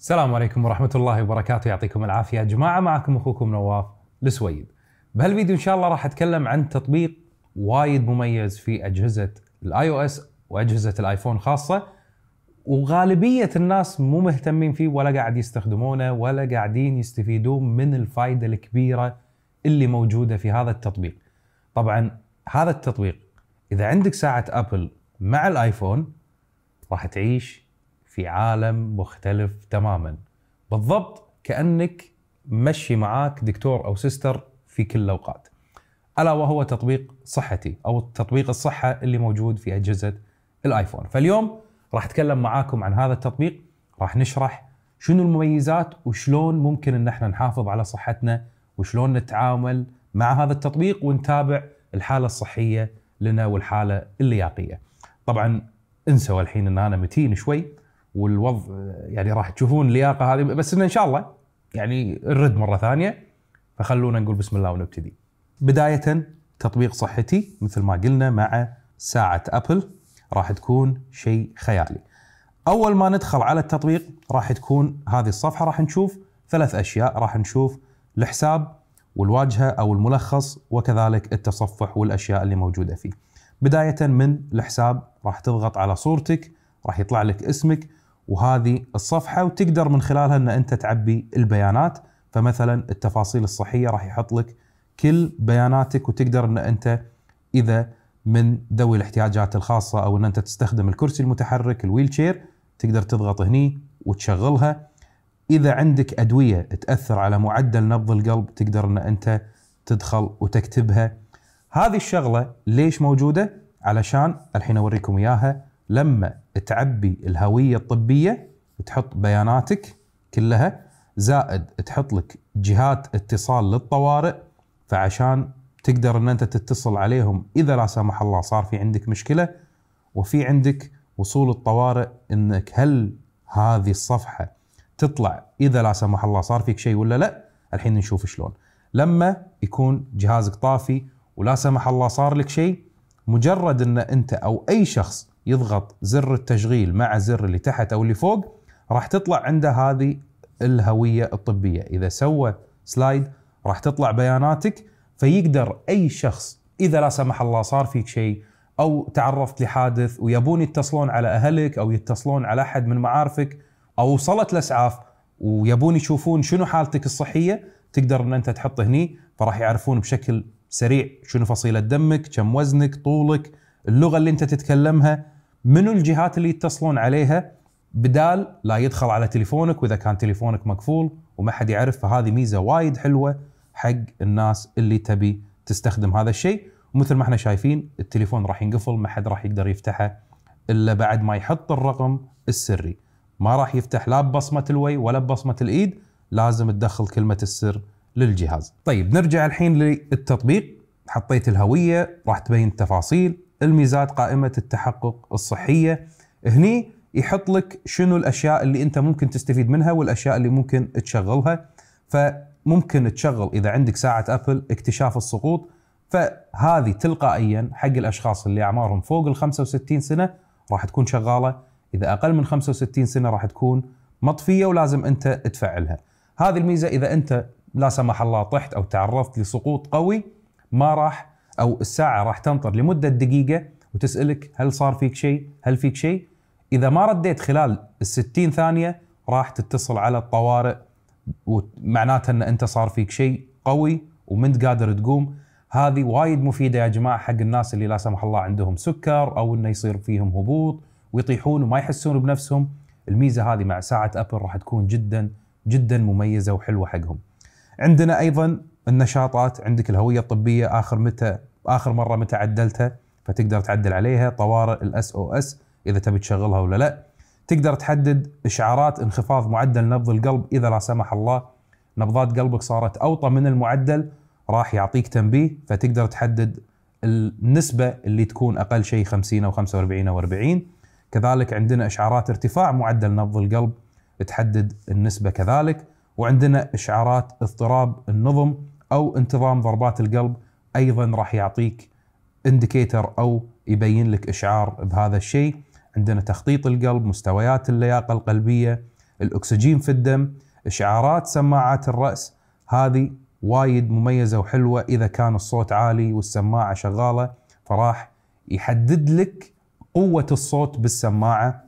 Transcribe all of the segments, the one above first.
السلام عليكم ورحمة الله وبركاته يعطيكم العافية يا جماعة معكم أخوكم نواف السويد بهالفيديو إن شاء الله راح أتكلم عن تطبيق وايد مميز في أجهزة الاي او اس وأجهزة الايفون خاصة وغالبية الناس مو مهتمين فيه ولا قاعد يستخدمونه ولا قاعدين يستفيدون من الفائدة الكبيرة اللي موجودة في هذا التطبيق طبعا هذا التطبيق إذا عندك ساعة أبل مع الايفون راح تعيش في عالم مختلف تماما بالضبط كانك مشي معاك دكتور او سيستر في كل الاوقات الا وهو تطبيق صحتي او تطبيق الصحه اللي موجود في اجهزه الايفون فاليوم راح اتكلم معاكم عن هذا التطبيق راح نشرح شنو المميزات وشلون ممكن ان احنا نحافظ على صحتنا وشلون نتعامل مع هذا التطبيق ونتابع الحاله الصحيه لنا والحاله اللياقيه طبعا انسوا الحين ان انا متين شوي والوضع يعني راح تشوفون اللياقه هذه بس انه ان شاء الله يعني نرد مره ثانيه فخلونا نقول بسم الله ونبتدي. بدايه تطبيق صحتي مثل ما قلنا مع ساعه ابل راح تكون شيء خيالي. اول ما ندخل على التطبيق راح تكون هذه الصفحه راح نشوف ثلاث اشياء راح نشوف الحساب والواجهه او الملخص وكذلك التصفح والاشياء اللي موجوده فيه. بدايه من الحساب راح تضغط على صورتك راح يطلع لك اسمك وهذه الصفحه وتقدر من خلالها ان انت تعبي البيانات فمثلا التفاصيل الصحيه راح يحط لك كل بياناتك وتقدر ان انت اذا من ذوي الاحتياجات الخاصه او ان انت تستخدم الكرسي المتحرك الويل شير تقدر تضغط هني وتشغلها اذا عندك ادويه تاثر على معدل نبض القلب تقدر ان انت تدخل وتكتبها هذه الشغله ليش موجوده علشان الحين اوريكم اياها لما تعبي الهويه الطبيه تحط بياناتك كلها زائد تحط لك جهات اتصال للطوارئ فعشان تقدر ان انت تتصل عليهم اذا لا سمح الله صار في عندك مشكله وفي عندك وصول الطوارئ انك هل هذه الصفحه تطلع اذا لا سمح الله صار فيك شيء ولا لا الحين نشوف شلون لما يكون جهازك طافي ولا سمح الله صار لك شيء مجرد ان انت او اي شخص يضغط زر التشغيل مع زر اللي تحت او اللي فوق راح تطلع عنده هذه الهويه الطبيه اذا سوى سلايد راح تطلع بياناتك فيقدر اي شخص اذا لا سمح الله صار فيك شيء او تعرضت لحادث ويبون يتصلون على اهلك او يتصلون على احد من معارفك او وصلت الاسعاف ويبون يشوفون شنو حالتك الصحيه تقدر ان انت تحط هني فراح يعرفون بشكل سريع شنو فصيله دمك، كم وزنك، طولك، اللغه اللي انت تتكلمها منو الجهات اللي يتصلون عليها بدال لا يدخل على تليفونك واذا كان تليفونك مقفول وما حد يعرف فهذه ميزه وايد حلوه حق الناس اللي تبي تستخدم هذا الشيء ومثل ما احنا شايفين التليفون راح ينقفل ما حد راح يقدر يفتحه الا بعد ما يحط الرقم السري ما راح يفتح لا ببصمه الوي ولا ببصمه الايد لازم تدخل كلمه السر للجهاز طيب نرجع الحين للتطبيق حطيت الهويه راح تبين التفاصيل الميزات قائمه التحقق الصحيه هني يحط لك شنو الاشياء اللي انت ممكن تستفيد منها والاشياء اللي ممكن تشغلها فممكن تشغل اذا عندك ساعه ابل اكتشاف السقوط فهذه تلقائيا حق الاشخاص اللي اعمارهم فوق ال 65 سنه راح تكون شغاله اذا اقل من 65 سنه راح تكون مطفيه ولازم انت تفعلها هذه الميزه اذا انت لا سمح الله طحت او تعرضت لسقوط قوي ما راح او الساعه راح تنطر لمده دقيقه وتسالك هل صار فيك شيء؟ هل فيك شيء؟ اذا ما رديت خلال ال 60 ثانيه راح تتصل على الطوارئ ومعناته ان انت صار فيك شيء قوي ومنت قادر تقوم هذه وايد مفيده يا جماعه حق الناس اللي لا سمح الله عندهم سكر او انه يصير فيهم هبوط ويطيحون وما يحسون بنفسهم الميزه هذه مع ساعه ابل راح تكون جدا جدا مميزه وحلوه حقهم. عندنا ايضا النشاطات عندك الهويه الطبيه اخر متى اخر مره متى عدلتها فتقدر تعدل عليها طوارئ الاس او اس اذا تبي تشغلها ولا لا تقدر تحدد اشعارات انخفاض معدل نبض القلب اذا لا سمح الله نبضات قلبك صارت اوطى من المعدل راح يعطيك تنبيه فتقدر تحدد النسبه اللي تكون اقل شيء 50 او 45 او 40 كذلك عندنا اشعارات ارتفاع معدل نبض القلب تحدد النسبه كذلك وعندنا اشعارات اضطراب النظم او انتظام ضربات القلب ايضا راح يعطيك انديكيتر او يبين لك اشعار بهذا الشيء عندنا تخطيط القلب مستويات اللياقه القلبيه الاكسجين في الدم اشعارات سماعات الراس هذه وايد مميزه وحلوه اذا كان الصوت عالي والسماعه شغاله فراح يحدد لك قوه الصوت بالسماعه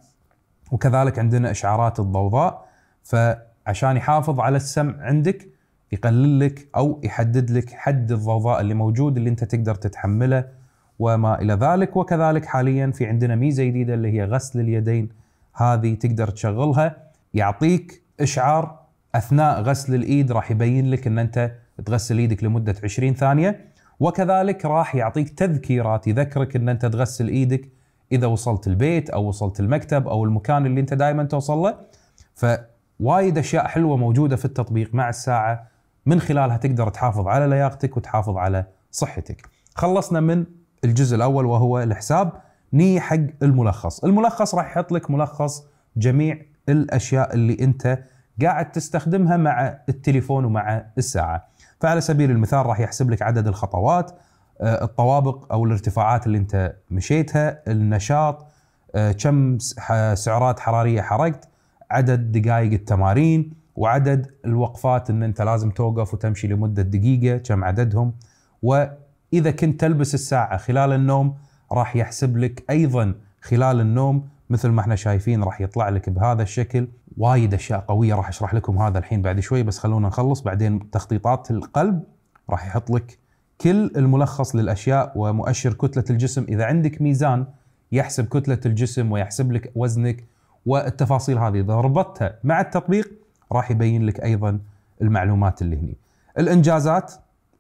وكذلك عندنا اشعارات الضوضاء فعشان يحافظ على السمع عندك يقلل لك او يحدد لك حد الضوضاء اللي موجود اللي انت تقدر تتحمله وما الى ذلك وكذلك حاليا في عندنا ميزه جديده اللي هي غسل اليدين هذه تقدر تشغلها يعطيك اشعار اثناء غسل الايد راح يبين لك ان انت تغسل ايدك لمده 20 ثانيه وكذلك راح يعطيك تذكيرات يذكرك ان انت تغسل ايدك اذا وصلت البيت او وصلت المكتب او المكان اللي انت دائما توصل له فوايد اشياء حلوه موجوده في التطبيق مع الساعه من خلالها تقدر تحافظ على لياقتك وتحافظ على صحتك. خلصنا من الجزء الاول وهو الحساب ني حق الملخص، الملخص راح يحط لك ملخص جميع الاشياء اللي انت قاعد تستخدمها مع التليفون ومع الساعه. فعلى سبيل المثال راح يحسب لك عدد الخطوات، آه، الطوابق او الارتفاعات اللي انت مشيتها، النشاط، آه، كم سعرات حراريه حرقت، عدد دقائق التمارين، وعدد الوقفات ان انت لازم توقف وتمشي لمده دقيقه كم عددهم واذا كنت تلبس الساعه خلال النوم راح يحسب لك ايضا خلال النوم مثل ما احنا شايفين راح يطلع لك بهذا الشكل وايد اشياء قويه راح اشرح لكم هذا الحين بعد شوي بس خلونا نخلص بعدين تخطيطات القلب راح يحط لك كل الملخص للاشياء ومؤشر كتله الجسم اذا عندك ميزان يحسب كتله الجسم ويحسب لك وزنك والتفاصيل هذه اذا ربطتها مع التطبيق راح يبين لك ايضا المعلومات اللي هني الانجازات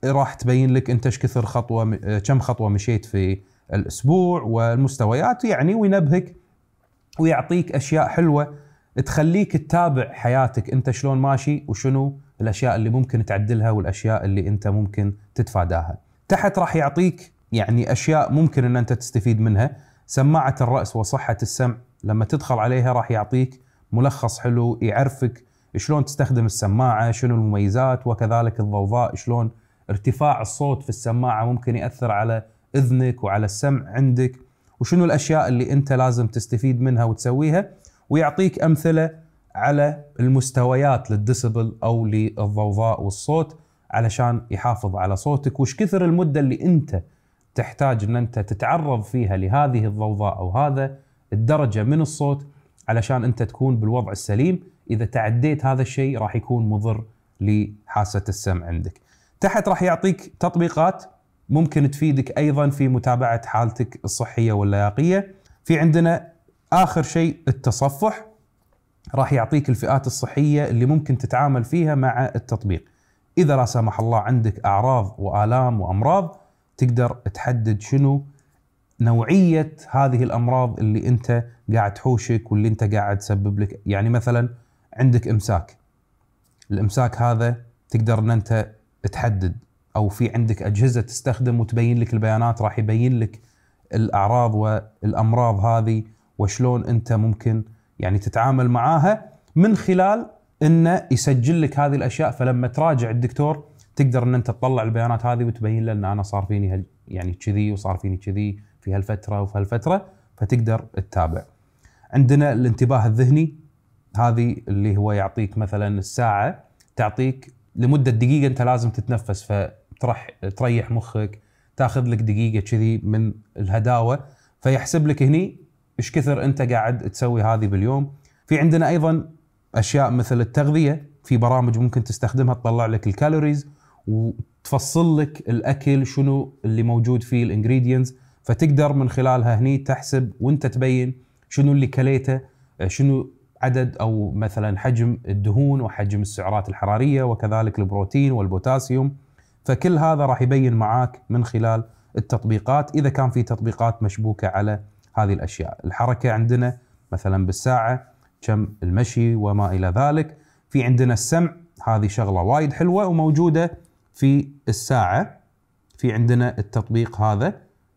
راح تبين لك انت ايش كثر خطوه كم خطوه مشيت في الاسبوع والمستويات يعني وينبهك ويعطيك اشياء حلوه تخليك تتابع حياتك انت شلون ماشي وشنو الاشياء اللي ممكن تعدلها والاشياء اللي انت ممكن تتفاداها. تحت راح يعطيك يعني اشياء ممكن ان انت تستفيد منها، سماعه الراس وصحه السمع لما تدخل عليها راح يعطيك ملخص حلو يعرفك شلون تستخدم السماعه شنو المميزات وكذلك الضوضاء شلون ارتفاع الصوت في السماعه ممكن ياثر على اذنك وعلى السمع عندك وشنو الاشياء اللي انت لازم تستفيد منها وتسويها ويعطيك امثله على المستويات للديسبل او للضوضاء والصوت علشان يحافظ على صوتك وش كثر المده اللي انت تحتاج ان انت تتعرض فيها لهذه الضوضاء او هذا الدرجه من الصوت علشان انت تكون بالوضع السليم اذا تعديت هذا الشيء راح يكون مضر لحاسه السمع عندك. تحت راح يعطيك تطبيقات ممكن تفيدك ايضا في متابعه حالتك الصحيه واللياقيه. في عندنا اخر شيء التصفح راح يعطيك الفئات الصحيه اللي ممكن تتعامل فيها مع التطبيق. اذا لا سمح الله عندك اعراض والام وامراض تقدر تحدد شنو نوعيه هذه الامراض اللي انت قاعد تحوشك واللي انت قاعد تسبب لك يعني مثلا عندك امساك الامساك هذا تقدر ان انت تحدد او في عندك اجهزه تستخدم وتبين لك البيانات راح يبين لك الاعراض والامراض هذه وشلون انت ممكن يعني تتعامل معاها من خلال انه يسجل لك هذه الاشياء فلما تراجع الدكتور تقدر ان انت تطلع البيانات هذه وتبين له ان انا صار فيني هل يعني كذي وصار فيني كذي في هالفتره وفي هالفتره فتقدر تتابع. عندنا الانتباه الذهني هذه اللي هو يعطيك مثلا الساعه تعطيك لمده دقيقه انت لازم تتنفس فترح تريح مخك تاخذ لك دقيقه كذي من الهداوه فيحسب لك هني ايش كثر انت قاعد تسوي هذه باليوم في عندنا ايضا اشياء مثل التغذيه في برامج ممكن تستخدمها تطلع لك الكالوريز وتفصل لك الاكل شنو اللي موجود فيه الانجريدينتس فتقدر من خلالها هني تحسب وانت تبين شنو اللي كليته شنو عدد او مثلا حجم الدهون وحجم السعرات الحراريه وكذلك البروتين والبوتاسيوم فكل هذا راح يبين معاك من خلال التطبيقات اذا كان في تطبيقات مشبوكه على هذه الاشياء، الحركه عندنا مثلا بالساعه كم المشي وما الى ذلك، في عندنا السمع هذه شغله وايد حلوه وموجوده في الساعه في عندنا التطبيق هذا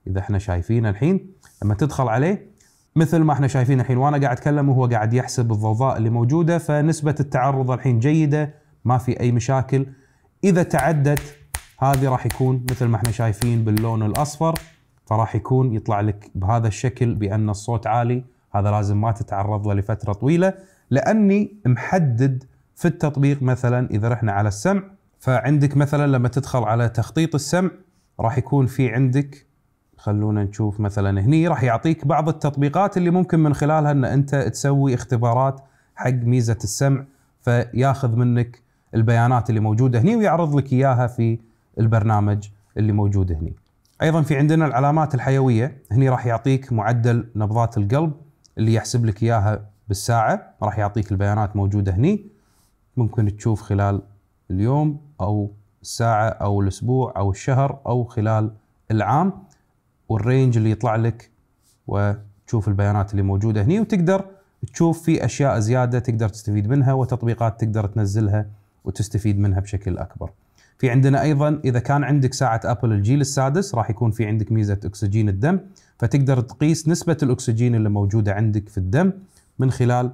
اذا احنا شايفينه الحين لما تدخل عليه مثل ما احنا شايفين الحين وانا قاعد اتكلم وهو قاعد يحسب الضوضاء اللي موجوده فنسبه التعرض الحين جيده ما في اي مشاكل اذا تعدت هذه راح يكون مثل ما احنا شايفين باللون الاصفر فراح يكون يطلع لك بهذا الشكل بان الصوت عالي هذا لازم ما تتعرض له لفتره طويله لاني محدد في التطبيق مثلا اذا رحنا على السمع فعندك مثلا لما تدخل على تخطيط السمع راح يكون في عندك خلونا نشوف مثلا هني راح يعطيك بعض التطبيقات اللي ممكن من خلالها ان انت تسوي اختبارات حق ميزه السمع فياخذ منك البيانات اللي موجوده هني ويعرض لك اياها في البرنامج اللي موجود هني. ايضا في عندنا العلامات الحيويه هني راح يعطيك معدل نبضات القلب اللي يحسب لك اياها بالساعه راح يعطيك البيانات موجوده هني ممكن تشوف خلال اليوم او الساعه او الاسبوع او الشهر او خلال العام والرينج اللي يطلع لك وتشوف البيانات اللي موجوده هني وتقدر تشوف في اشياء زياده تقدر تستفيد منها وتطبيقات تقدر تنزلها وتستفيد منها بشكل اكبر. في عندنا ايضا اذا كان عندك ساعه ابل الجيل السادس راح يكون في عندك ميزه اكسجين الدم فتقدر تقيس نسبه الاكسجين اللي موجوده عندك في الدم من خلال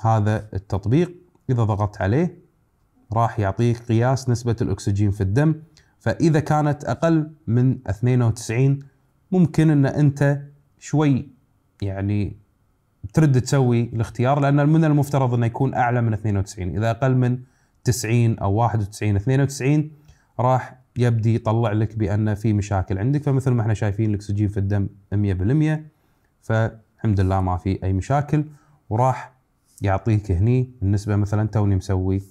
هذا التطبيق اذا ضغطت عليه راح يعطيك قياس نسبه الاكسجين في الدم فاذا كانت اقل من 92 ممكن ان انت شوي يعني ترد تسوي الاختيار لان من المفترض انه يكون اعلى من 92 اذا اقل من 90 او 91 92 راح يبدي يطلع لك بان في مشاكل عندك فمثل ما احنا شايفين الاكسجين في الدم 100% فالحمد لله ما في اي مشاكل وراح يعطيك هني النسبه مثلا توني مسوي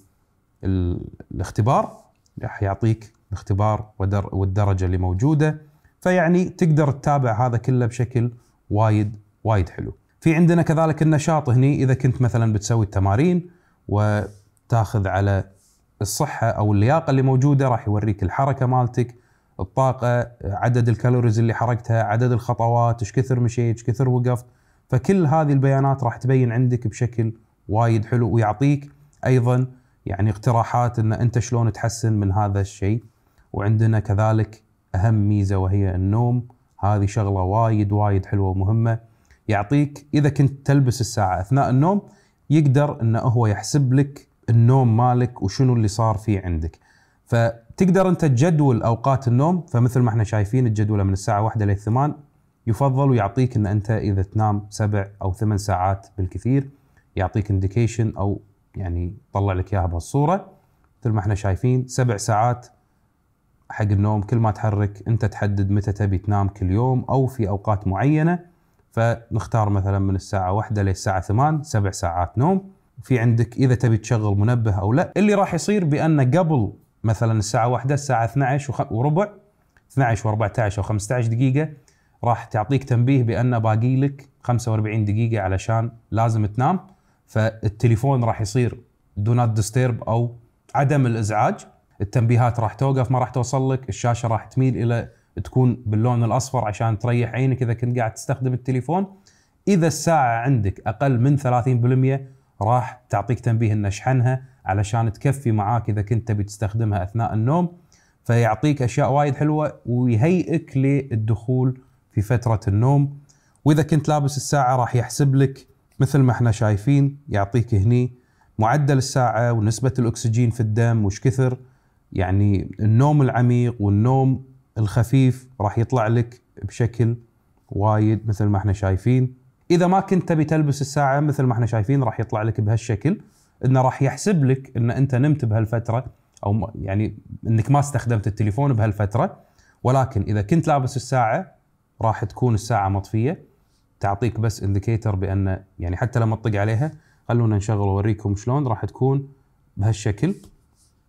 الاختبار راح يعطيك الاختبار والدرجه اللي موجوده فيعني تقدر تتابع هذا كله بشكل وايد وايد حلو. في عندنا كذلك النشاط هني اذا كنت مثلا بتسوي التمارين وتاخذ على الصحه او اللياقه اللي موجوده راح يوريك الحركه مالتك، الطاقه، عدد الكالوريز اللي حرقتها، عدد الخطوات، ايش كثر مشيت، ايش كثر وقفت، فكل هذه البيانات راح تبين عندك بشكل وايد حلو ويعطيك ايضا يعني اقتراحات ان انت شلون تحسن من هذا الشيء وعندنا كذلك اهم ميزه وهي النوم هذه شغله وايد وايد حلوه ومهمه يعطيك اذا كنت تلبس الساعه اثناء النوم يقدر انه هو يحسب لك النوم مالك وشنو اللي صار فيه عندك فتقدر انت تجدول اوقات النوم فمثل ما احنا شايفين الجدوله من الساعه 1 لل 8 يفضل ويعطيك ان انت اذا تنام سبع او ثمان ساعات بالكثير يعطيك انديكيشن او يعني طلع لك اياها بهالصوره مثل ما احنا شايفين سبع ساعات حق النوم كل ما تحرك انت تحدد متى تبي تنام كل يوم او في اوقات معينه فنختار مثلا من الساعه 1 للساعه 8 سبع ساعات نوم في عندك اذا تبي تشغل منبه او لا اللي راح يصير بان قبل مثلا الساعه 1 الساعه 12 وربع 12 و14 او 15 دقيقه راح تعطيك تنبيه بان باقي لك 45 دقيقه علشان لازم تنام فالتليفون راح يصير دو نوت ديستيرب او عدم الازعاج التنبيهات راح توقف ما راح توصل لك الشاشه راح تميل الى تكون باللون الاصفر عشان تريح عينك اذا كنت قاعد تستخدم التليفون اذا الساعه عندك اقل من 30% راح تعطيك تنبيه ان اشحنها علشان تكفي معاك اذا كنت تبي تستخدمها اثناء النوم فيعطيك اشياء وايد حلوه ويهيئك للدخول في فتره النوم واذا كنت لابس الساعه راح يحسب لك مثل ما احنا شايفين يعطيك هني معدل الساعه ونسبه الاكسجين في الدم وش كثر يعني النوم العميق والنوم الخفيف راح يطلع لك بشكل وايد مثل ما احنا شايفين اذا ما كنت تبي تلبس الساعه مثل ما احنا شايفين راح يطلع لك بهالشكل انه راح يحسب لك ان انت نمت بهالفتره او يعني انك ما استخدمت التليفون بهالفتره ولكن اذا كنت لابس الساعه راح تكون الساعه مطفيه تعطيك بس انديكيتر بان يعني حتى لما تطق عليها خلونا نشغل ووريكم شلون راح تكون بهالشكل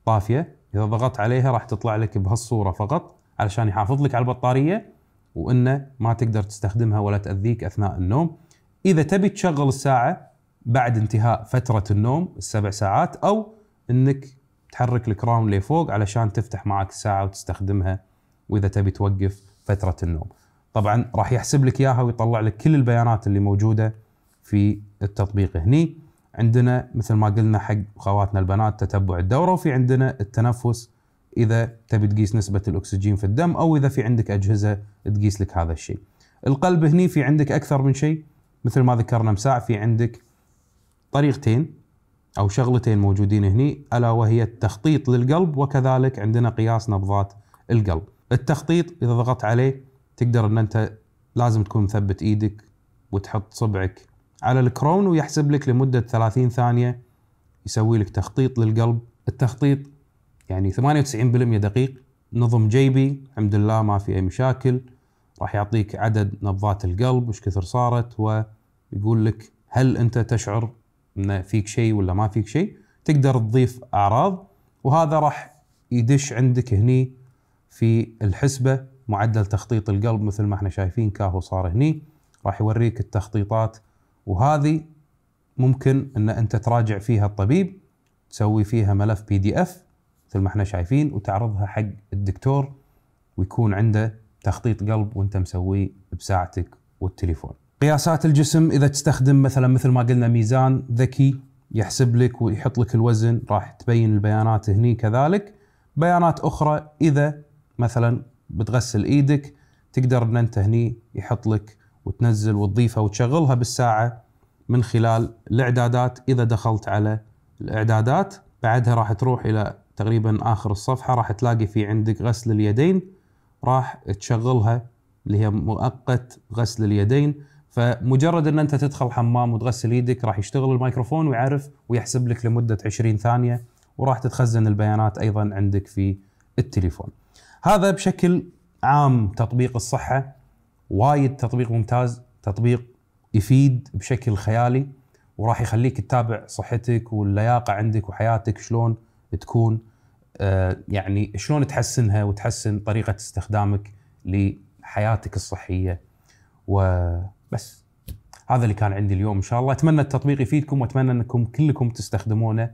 طافيه اذا ضغطت عليها راح تطلع لك بهالصوره فقط علشان يحافظ لك على البطاريه وانه ما تقدر تستخدمها ولا تاذيك اثناء النوم اذا تبي تشغل الساعه بعد انتهاء فتره النوم السبع ساعات او انك تحرك الكراون لفوق علشان تفتح معك الساعه وتستخدمها واذا تبي توقف فتره النوم طبعا راح يحسب لك اياها ويطلع لك كل البيانات اللي موجوده في التطبيق هني عندنا مثل ما قلنا حق خواتنا البنات تتبع الدوره وفي عندنا التنفس اذا تبي تقيس نسبه الاكسجين في الدم او اذا في عندك اجهزه تقيس لك هذا الشيء. القلب هني في عندك اكثر من شيء مثل ما ذكرنا مساع في عندك طريقتين او شغلتين موجودين هني الا وهي التخطيط للقلب وكذلك عندنا قياس نبضات القلب. التخطيط اذا ضغطت عليه تقدر ان انت لازم تكون مثبت ايدك وتحط صبعك على الكرون ويحسب لك لمدة 30 ثانية يسوي لك تخطيط للقلب التخطيط يعني 98% دقيق نظم جيبي الحمد لله ما في أي مشاكل راح يعطيك عدد نبضات القلب وش كثر صارت ويقول لك هل أنت تشعر أن فيك شيء ولا ما فيك شيء تقدر تضيف أعراض وهذا راح يدش عندك هني في الحسبة معدل تخطيط القلب مثل ما احنا شايفين كاهو صار هني راح يوريك التخطيطات وهذه ممكن ان انت تراجع فيها الطبيب تسوي فيها ملف بي دي اف مثل ما احنا شايفين وتعرضها حق الدكتور ويكون عنده تخطيط قلب وانت مسويه بساعتك والتليفون. قياسات الجسم اذا تستخدم مثلا مثل ما قلنا ميزان ذكي يحسب لك ويحط لك الوزن راح تبين البيانات هني كذلك. بيانات اخرى اذا مثلا بتغسل ايدك تقدر ان انت هني يحط لك وتنزل وتضيفها وتشغلها بالساعه من خلال الاعدادات اذا دخلت على الاعدادات بعدها راح تروح الى تقريبا اخر الصفحه راح تلاقي في عندك غسل اليدين راح تشغلها اللي هي مؤقت غسل اليدين فمجرد ان انت تدخل حمام وتغسل يدك راح يشتغل الميكروفون ويعرف ويحسب لك لمده 20 ثانيه وراح تتخزن البيانات ايضا عندك في التليفون. هذا بشكل عام تطبيق الصحه وايد تطبيق ممتاز تطبيق يفيد بشكل خيالي وراح يخليك تتابع صحتك واللياقه عندك وحياتك شلون تكون آه، يعني شلون تحسنها وتحسن طريقه استخدامك لحياتك الصحيه وبس هذا اللي كان عندي اليوم ان شاء الله اتمنى التطبيق يفيدكم واتمنى انكم كلكم تستخدمونه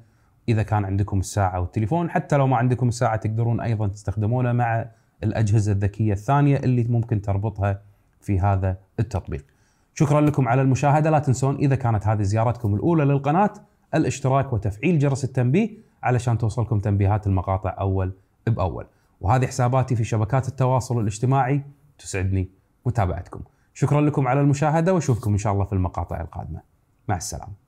اذا كان عندكم الساعه والتليفون حتى لو ما عندكم الساعه تقدرون ايضا تستخدمونه مع الاجهزه الذكيه الثانيه اللي ممكن تربطها في هذا التطبيق شكرا لكم على المشاهدة لا تنسون إذا كانت هذه زيارتكم الأولى للقناة الاشتراك وتفعيل جرس التنبيه علشان توصلكم تنبيهات المقاطع أول بأول وهذه حساباتي في شبكات التواصل الاجتماعي تسعدني متابعتكم شكرا لكم على المشاهدة واشوفكم إن شاء الله في المقاطع القادمة مع السلامة